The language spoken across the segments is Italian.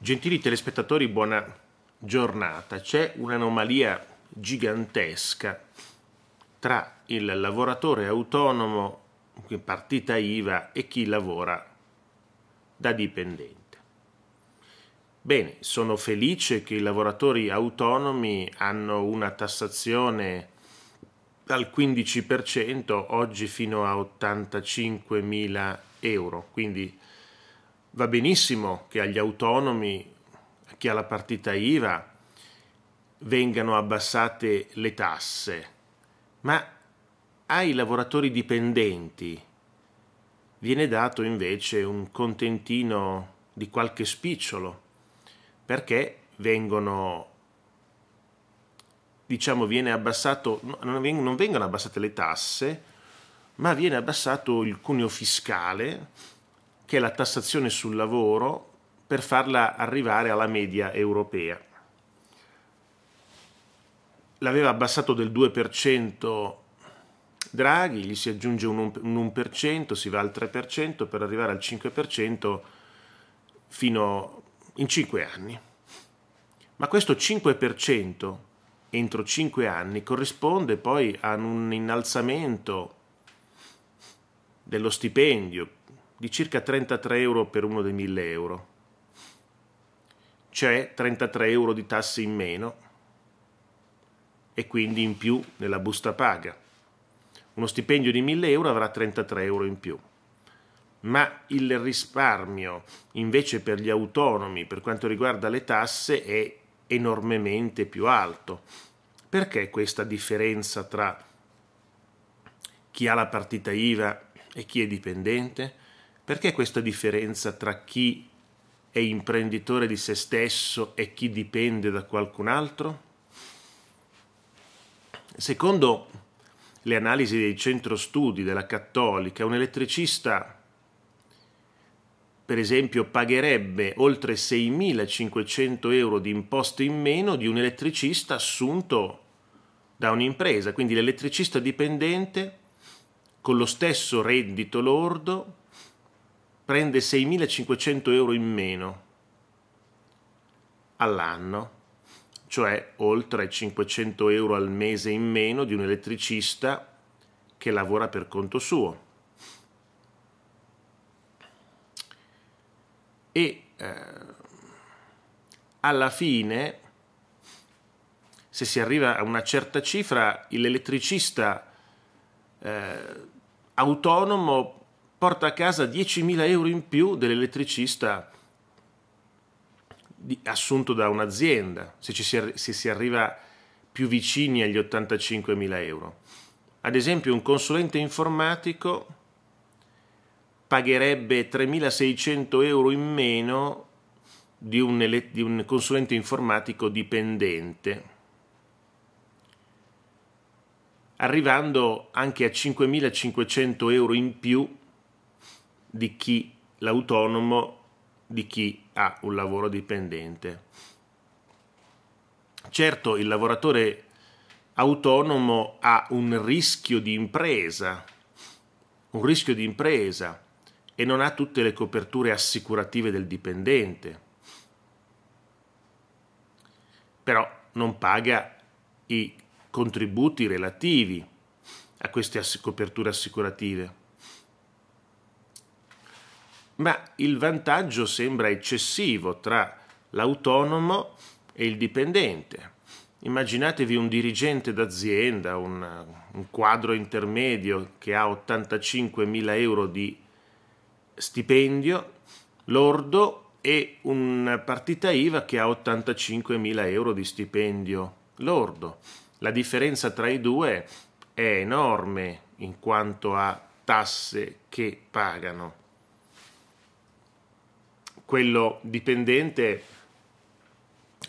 Gentili telespettatori, buona giornata. C'è un'anomalia gigantesca tra il lavoratore autonomo, partita IVA, e chi lavora da dipendente. Bene, sono felice che i lavoratori autonomi hanno una tassazione al 15%, oggi fino a 85.000 euro, quindi va benissimo che agli autonomi, a chi ha la partita IVA, vengano abbassate le tasse, ma ai lavoratori dipendenti viene dato invece un contentino di qualche spicciolo, perché vengono, diciamo, viene abbassato, non vengono abbassate le tasse, ma viene abbassato il cuneo fiscale che è la tassazione sul lavoro per farla arrivare alla media europea. L'aveva abbassato del 2% Draghi, gli si aggiunge un 1%, si va al 3% per arrivare al 5% fino in 5 anni. Ma questo 5% entro 5 anni corrisponde poi ad un innalzamento dello stipendio di circa 33 euro per uno dei 1000 euro. C'è 33 euro di tasse in meno e quindi in più nella busta paga. Uno stipendio di 1000 euro avrà 33 euro in più. Ma il risparmio invece per gli autonomi per quanto riguarda le tasse è enormemente più alto. Perché questa differenza tra chi ha la partita IVA e chi è dipendente? Perché questa differenza tra chi è imprenditore di se stesso e chi dipende da qualcun altro? Secondo le analisi del centro studi della Cattolica, un elettricista, per esempio, pagherebbe oltre 6.500 euro di imposte in meno di un elettricista assunto da un'impresa. Quindi l'elettricista dipendente, con lo stesso reddito lordo, prende 6.500 euro in meno all'anno, cioè oltre 500 euro al mese in meno di un elettricista che lavora per conto suo. E eh, alla fine, se si arriva a una certa cifra, l'elettricista eh, autonomo porta a casa 10.000 euro in più dell'elettricista assunto da un'azienda, se, si, se si arriva più vicini agli 85.000 euro. Ad esempio un consulente informatico pagherebbe 3.600 euro in meno di un, di un consulente informatico dipendente arrivando anche a 5.500 euro in più di chi l'autonomo di chi ha un lavoro dipendente. Certo, il lavoratore autonomo ha un rischio di impresa, un rischio di impresa e non ha tutte le coperture assicurative del dipendente. Però non paga i contributi relativi a queste coperture assicurative ma il vantaggio sembra eccessivo tra l'autonomo e il dipendente. Immaginatevi un dirigente d'azienda, un, un quadro intermedio che ha 85.000 euro di stipendio lordo e una partita IVA che ha 85.000 euro di stipendio lordo. La differenza tra i due è enorme in quanto a tasse che pagano quello dipendente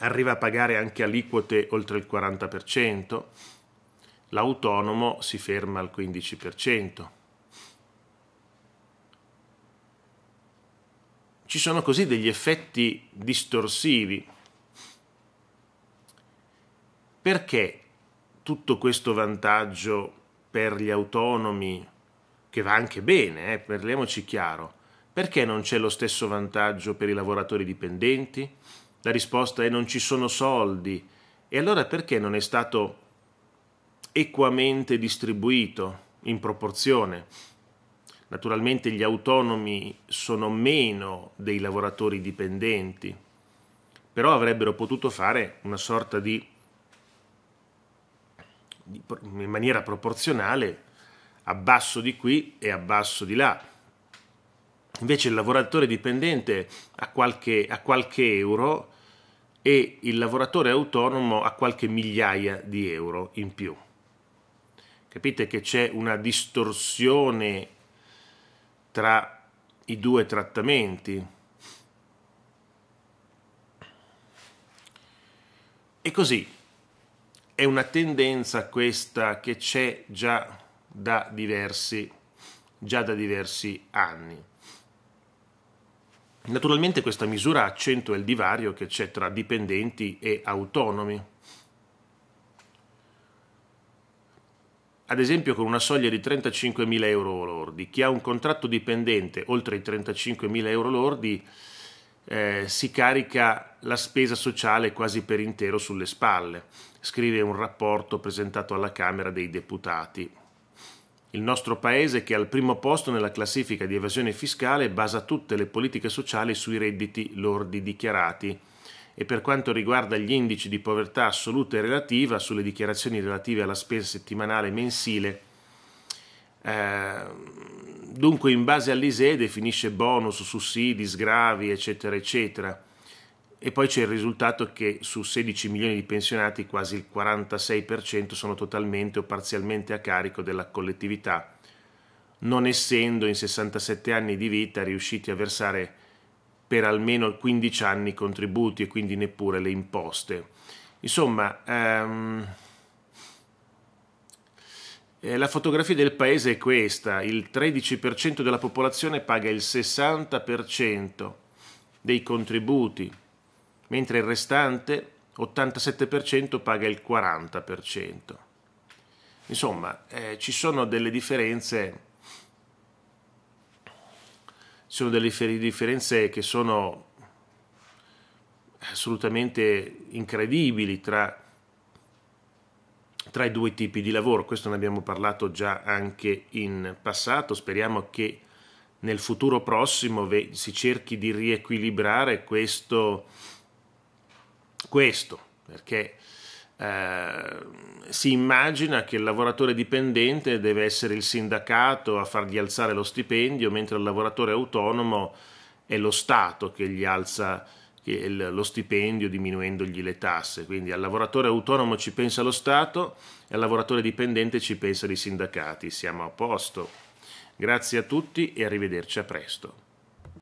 arriva a pagare anche aliquote oltre il 40%, l'autonomo si ferma al 15%. Ci sono così degli effetti distorsivi. Perché tutto questo vantaggio per gli autonomi, che va anche bene, eh, parliamoci chiaro, perché non c'è lo stesso vantaggio per i lavoratori dipendenti? La risposta è non ci sono soldi. E allora perché non è stato equamente distribuito in proporzione? Naturalmente gli autonomi sono meno dei lavoratori dipendenti, però avrebbero potuto fare una sorta di, in maniera proporzionale, abbasso di qui e abbasso di là. Invece il lavoratore dipendente ha qualche, a qualche euro e il lavoratore autonomo ha qualche migliaia di euro in più. Capite che c'è una distorsione tra i due trattamenti. E così è una tendenza questa che c'è già da diversi, già da diversi anni. Naturalmente questa misura accentua il divario che c'è tra dipendenti e autonomi. Ad esempio con una soglia di 35.000 euro lordi, chi ha un contratto dipendente oltre i 35.000 euro lordi eh, si carica la spesa sociale quasi per intero sulle spalle, scrive un rapporto presentato alla Camera dei Deputati. Il nostro paese, che è al primo posto nella classifica di evasione fiscale, basa tutte le politiche sociali sui redditi lordi dichiarati e per quanto riguarda gli indici di povertà assoluta e relativa, sulle dichiarazioni relative alla spesa settimanale e mensile, eh, dunque in base all'ISEE definisce bonus, sussidi, sgravi, eccetera, eccetera e poi c'è il risultato che su 16 milioni di pensionati quasi il 46% sono totalmente o parzialmente a carico della collettività, non essendo in 67 anni di vita riusciti a versare per almeno 15 anni i contributi e quindi neppure le imposte. Insomma, ehm, eh, la fotografia del paese è questa, il 13% della popolazione paga il 60% dei contributi mentre il restante 87% paga il 40%. Insomma, eh, ci sono delle differenze ci sono delle differenze che sono assolutamente incredibili tra, tra, i due tipi di lavoro. Questo ne abbiamo parlato già anche in passato. Speriamo che nel futuro prossimo si cerchi di riequilibrare questo questo perché eh, si immagina che il lavoratore dipendente deve essere il sindacato a fargli alzare lo stipendio, mentre il lavoratore autonomo è lo Stato che gli alza lo stipendio diminuendogli le tasse. Quindi al lavoratore autonomo ci pensa lo Stato e al lavoratore dipendente ci pensano i sindacati. Siamo a posto. Grazie a tutti e arrivederci a presto.